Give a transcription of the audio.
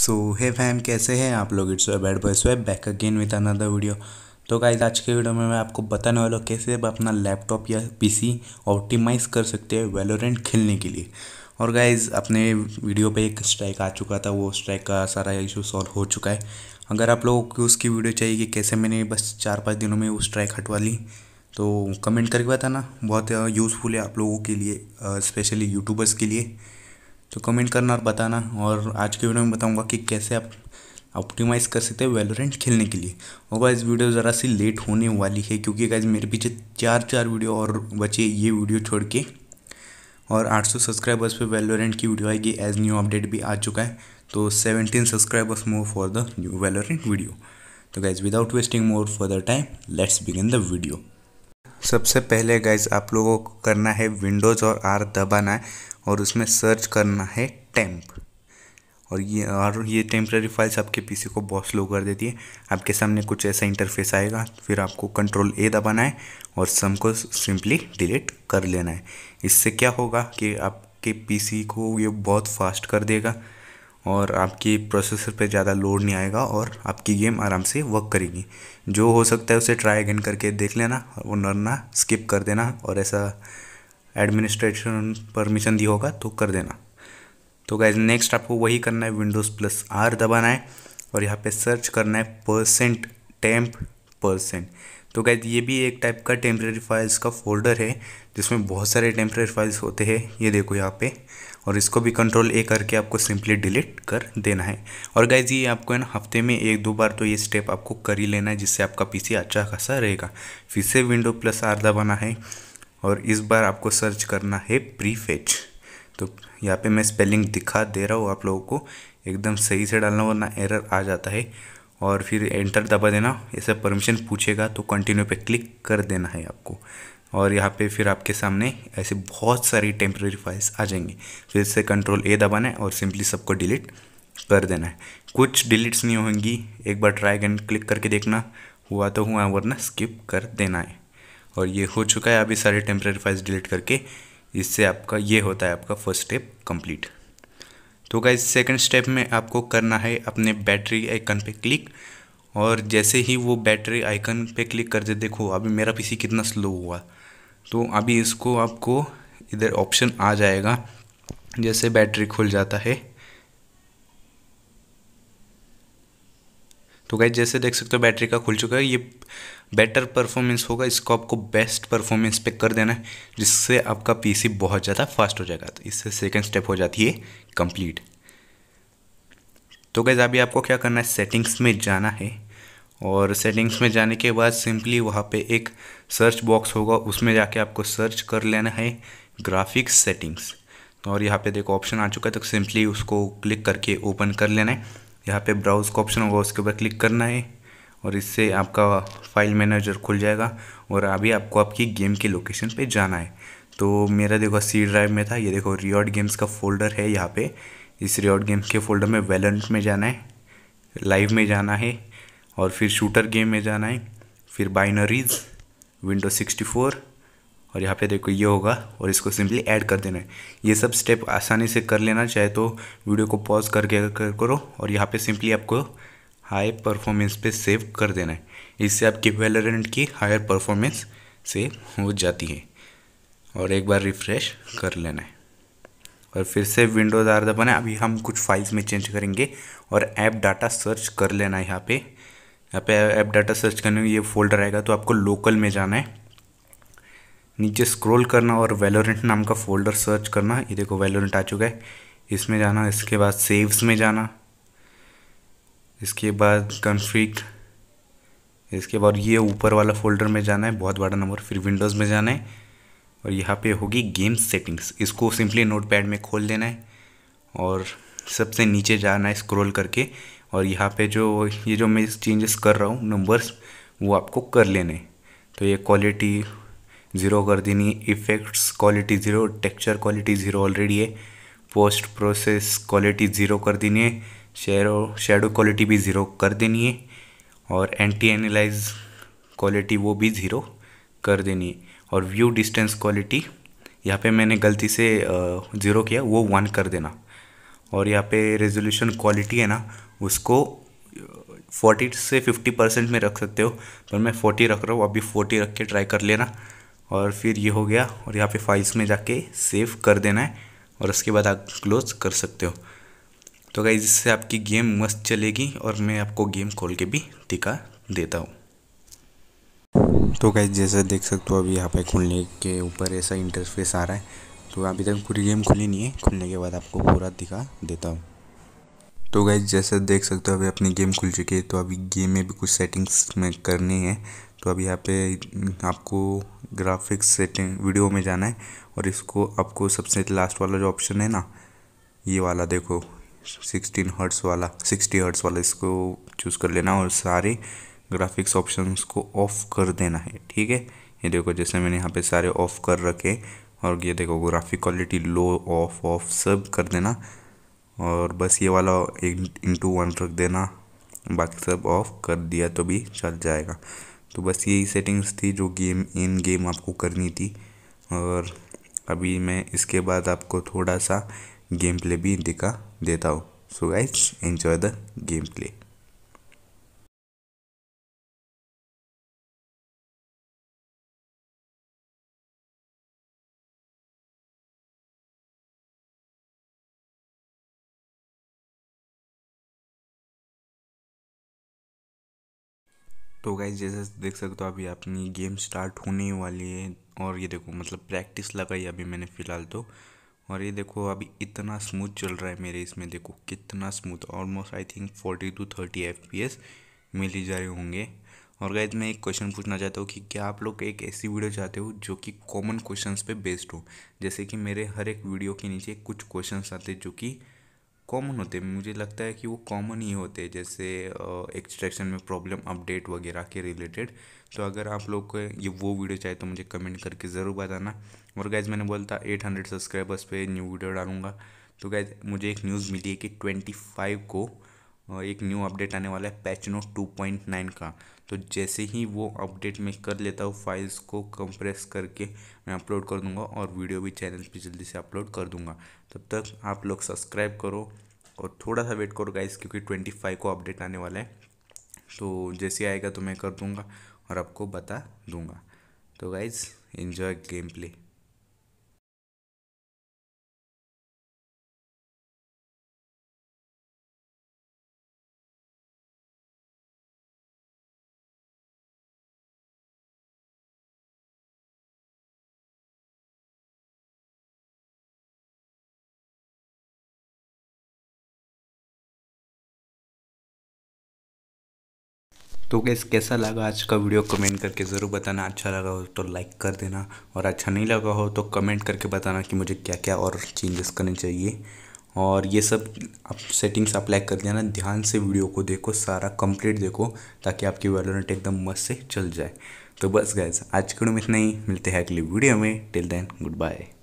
सो हे fam कैसे हैं आप लोग इट्स बैड बॉय स्वे back again with another video तो गाइज आज के वीडियो में मैं आपको बताने वाला हूँ कैसे आप अपना लैपटॉप या पीसी ऑप्टिमाइज़ कर सकते हैं वेलोरेंट खेलने के लिए और गाइज अपने वीडियो पे एक स्ट्राइक आ चुका था वो स्ट्राइक का सारा इशू सॉल्व हो चुका है अगर आप लोगों को उसकी वीडियो चाहिए कि कैसे मैंने बस चार पाँच दिनों में वो स्ट्राइक हटवा ली तो कमेंट करके बताना बहुत यूज़फुल uh, है आप लोगों के लिए स्पेशली uh, यूट्यूबर्स के लिए तो कमेंट करना और बताना और आज के वीडियो में बताऊंगा कि कैसे आप ऑप्टिमाइज़ कर सकते हैं वेलोरेंट खेलने के लिए और इस वीडियो ज़रा सी लेट होने वाली है क्योंकि गाइज मेरे पीछे चार चार वीडियो और बचे ये वीडियो छोड़ के और 800 सब्सक्राइबर्स पे वेलोरेंट की वीडियो आएगी एज न्यू अपडेट भी आ चुका है तो 17 subscribers more for the new Valorant video तो guys without wasting more for the time let's begin the video सबसे पहले गाइज आप लोगों को करना है विंडोज़ और आर दबाना है और उसमें सर्च करना है टेम्प और ये और ये टेम्प्रेरी फाइल्स आपके पीसी को बहुत स्लो कर देती है आपके सामने कुछ ऐसा इंटरफेस आएगा फिर आपको कंट्रोल ए दबाना है और सम को सिंपली डिलीट कर लेना है इससे क्या होगा कि आपके पीसी को ये बहुत फास्ट कर देगा और आपकी प्रोसेसर पे ज़्यादा लोड नहीं आएगा और आपकी गेम आराम से वर्क करेगी जो हो सकता है उसे ट्राई अगेन करके देख लेना और नरना स्किप कर देना और ऐसा एडमिनिस्ट्रेशन परमिशन दिया होगा तो कर देना तो गाइज नेक्स्ट आपको वही करना है विंडोज़ प्लस आर दबाना है और यहाँ पे सर्च करना है परसेंट टेम्प परसेंट तो गाइज ये भी एक टाइप का टेम्प्रेरी फाइल्स का फोल्डर है जिसमें बहुत सारे टेम्प्रेरी फाइल्स होते हैं ये देखो यहाँ पे और इसको भी कंट्रोल ए करके आपको सिंपली डिलीट कर देना है और गाइज ये आपको है ना हफ्ते में एक दो बार तो ये स्टेप आपको कर ही लेना है जिससे आपका पीसी अच्छा खासा रहेगा फिर से विंडो प्लस आर दबाना है और इस बार आपको सर्च करना है प्रीफेच तो यहाँ पे मैं स्पेलिंग दिखा दे रहा हूँ आप लोगों को एकदम सही से डालना वरना एरर आ जाता है और फिर एंटर दबा देना ऐसे परमिशन पूछेगा तो कंटिन्यू पे क्लिक कर देना है आपको और यहाँ पे फिर आपके सामने ऐसे बहुत सारी टेम्प्रेरी फाइल्स आ जाएंगी फिर से कंट्रोल ए दबाना है और सिंपली सबको डिलीट कर देना है कुछ डिलीट्स नहीं होंगी एक बार ट्राई एंड क्लिक करके देखना हुआ तो हुआ वरना स्किप कर देना है और ये हो चुका है अभी सारे टेम्प्रेरी फाइल्स डिलीट करके इससे आपका ये होता है आपका फर्स्ट स्टेप कंप्लीट तो गाइज सेकंड स्टेप में आपको करना है अपने बैटरी आइकन पे क्लिक और जैसे ही वो बैटरी आइकन पे क्लिक कर दे देखो अभी मेरा पीसी कितना स्लो हुआ तो अभी इसको आपको इधर ऑप्शन आ जाएगा जैसे बैटरी खुल जाता है तो गाइज जैसे देख सकते हो बैटरी का खुल चुका है ये बेटर परफॉर्मेंस होगा इसको आपको बेस्ट परफॉर्मेंस पे कर देना है जिससे आपका पीसी बहुत ज़्यादा फास्ट हो जाएगा तो इससे सेकेंड स्टेप हो जाती है कंप्लीट तो गैज़ अभी आपको क्या करना है सेटिंग्स में जाना है और सेटिंग्स में जाने के बाद सिंपली वहाँ पे एक सर्च बॉक्स होगा उसमें जाके आपको सर्च कर लेना है ग्राफिक्स सेटिंग्स और यहाँ पे देखो ऑप्शन आ चुका है तो सिंपली उसको क्लिक करके ओपन कर लेना है यहाँ पे ब्राउज़ का ऑप्शन होगा उसके ऊपर क्लिक करना है और इससे आपका फाइल मैनेजर खुल जाएगा और अभी आपको आपकी गेम की लोकेशन पे जाना है तो मेरा देखो सी ड्राइव में था ये देखो रियॉड गेम्स का फोल्डर है यहाँ पे इस रियॉड गेम्स के फोल्डर में वैलेंट में जाना है लाइव में जाना है और फिर शूटर गेम में जाना है फिर बाइनरीज विंडो सिक्सटी फोर और यहाँ पे देखो ये होगा और इसको सिंपली ऐड कर देना है ये सब स्टेप आसानी से कर लेना चाहे तो वीडियो को पॉज करके कर करो और यहाँ पे सिंपली आपको हाई परफॉर्मेंस पे सेव कर देना है इससे आपकी वेलरेंट की हायर परफॉर्मेंस सेव हो जाती है और एक बार रिफ्रेश कर लेना है और फिर से विंडोज़ आर दबाना अभी हम कुछ फाइल्स में चेंज करेंगे और ऐप डाटा सर्च कर लेना है यहाँ पे यहाँ पे ऐप डाटा सर्च करने में ये फोल्डर आएगा तो आपको लोकल में जाना है नीचे स्क्रॉल करना और वेलोरेंट नाम का फोल्डर सर्च करना ये देखो वेलोरेंट आ चुका है इसमें जाना इसके बाद सेव्स में जाना इसके बाद कन्फ्रिक इसके बाद ये ऊपर वाला फोल्डर में जाना है बहुत बड़ा नंबर फिर विंडोज़ में जाना है और यहाँ पे होगी गेम सेटिंग्स इसको सिंपली नोट पैड में खोल देना है और सबसे नीचे जाना है स्क्रोल करके और यहाँ पे जो ये जो मैं चेंजेस कर रहा हूँ नंबर्स वो आपको कर लेने तो ये क्वालिटी ज़ीरो कर देनी effects quality zero texture quality zero already है पोस्ट प्रोसेस क्वालिटी ज़ीरो कर देनी है शेरो शेडो क्वालिटी भी ज़ीरो कर देनी है और एंटी एनालाइज क्वालिटी वो भी ज़ीरो कर देनी है और व्यू डिस्टेंस क्वालिटी यहाँ पे मैंने गलती से ज़ीरो किया वो वन कर देना और यहाँ पे रेजोल्यूशन क्वालिटी है ना उसको फोर्टी से फिफ्टी परसेंट में रख सकते हो पर मैं फोर्टी रख रहा हूँ अभी फोर्टी रख के ट्राई कर लेना और फिर ये हो गया और यहाँ पे फाइल्स में जाके सेव कर देना है और उसके बाद आप क्लोज कर सकते हो तो गाइज इससे आपकी गेम मस्त चलेगी और मैं आपको गेम खोल के भी दिखा देता हूँ तो गाइज जैसा देख सकते हो अभी यहाँ पे खुलने के ऊपर ऐसा इंटरफेस आ रहा है तो अभी तक पूरी गेम खुली नहीं है खुलने के बाद आपको पूरा दिखा देता हूँ तो गाइज जैसा देख सकते हो अभी अपनी गेम खुल चुकी है तो अभी गेम में भी कुछ सेटिंग्स में करनी है तो अब यहाँ पे हम्म, आपको ग्राफिक्स सेटिंग वीडियो में जाना है और इसको आपको सबसे लास्ट वाला जो ऑप्शन है ना ये वाला देखो सिक्सटीन हर्ट्स वाला सिक्सटी हर्ट्स वाला इसको चूज़ कर लेना और सारे ग्राफिक्स ऑप्शंस को ऑफ़ कर देना है ठीक है ये देखो जैसे मैंने यहाँ पे सारे ऑफ़ कर रखे और ये देखो graphic quality low off off सब कर देना और बस ये वाला इंटू वन रख देना बाकी सब ऑफ़ कर दिया तो भी चल जाएगा तो बस यही सेटिंग्स थी जो गेम इन गेम आपको करनी थी और अभी मैं इसके बाद आपको थोड़ा सा गेम प्ले भी दिखा देता हूँ so guys enjoy the gameplay तो गाइज जैसे देख सकते हो अभी अपनी गेम स्टार्ट होने वाली है और ये देखो मतलब प्रैक्टिस लगाई अभी मैंने फ़िलहाल तो और ये देखो अभी इतना स्मूथ चल रहा है मेरे इसमें देखो कितना smooth almost I think forty to thirty F P S मिल ही जा रहे होंगे और गाइज मैं एक क्वेश्चन पूछना चाहता हूँ कि क्या आप लोग एक ऐसी वीडियो चाहते हो जो कि कॉमन क्वेश्चन पर बेस्ड हो जैसे कि मेरे हर एक वीडियो के नीचे कुछ क्वेश्चन आते जो कि कॉमन होते हैं मुझे लगता है कि वो कॉमन ही होते हैं जैसे एक्सट्रैक्शन में प्रॉब्लम अपडेट वगैरह के रिलेटेड तो अगर आप लोग को ये वो वीडियो चाहिए तो मुझे कमेंट करके ज़रूर बताना और गैज मैंने बोला था एट हंड्रेड सब्सक्राइबर्स पे न्यू वीडियो डालूंगा तो गैज मुझे एक न्यूज़ मिली है कि ट्वेंटी फाइव को एक न्यू अपडेट आने वाला है patch note two point nine का तो जैसे ही वो अपडेट मैं कर लेता हूँ फाइल्स को कंप्रेस करके मैं अपलोड कर दूँगा और वीडियो भी चैनल पे जल्दी से अपलोड कर दूँगा तब तक आप लोग सब्सक्राइब करो और थोड़ा सा वेट करो गाइज क्योंकि ट्वेंटी फाइव को अपडेट आने वाला है तो जैसे आएगा तो मैं कर दूँगा और आपको बता दूँगा तो गाइज़ इन्जॉय गेम प्ले तो गैस कैसा लगा आज का वीडियो कमेंट करके ज़रूर बताना अच्छा लगा हो तो लाइक कर देना और अच्छा नहीं लगा हो तो कमेंट करके बताना कि मुझे क्या क्या और चेंजेस करने चाहिए और ये सब आप सेटिंग्स अप्लाई कर देना ध्यान से वीडियो को देखो सारा कंप्लीट देखो ताकि आपकी वैलोरेंट एकदम मस्त से चल जाए तो बस गैस आज के वीडियो में इतना ही मिलते हैं अगली वीडियो में टिल देन गुड बाय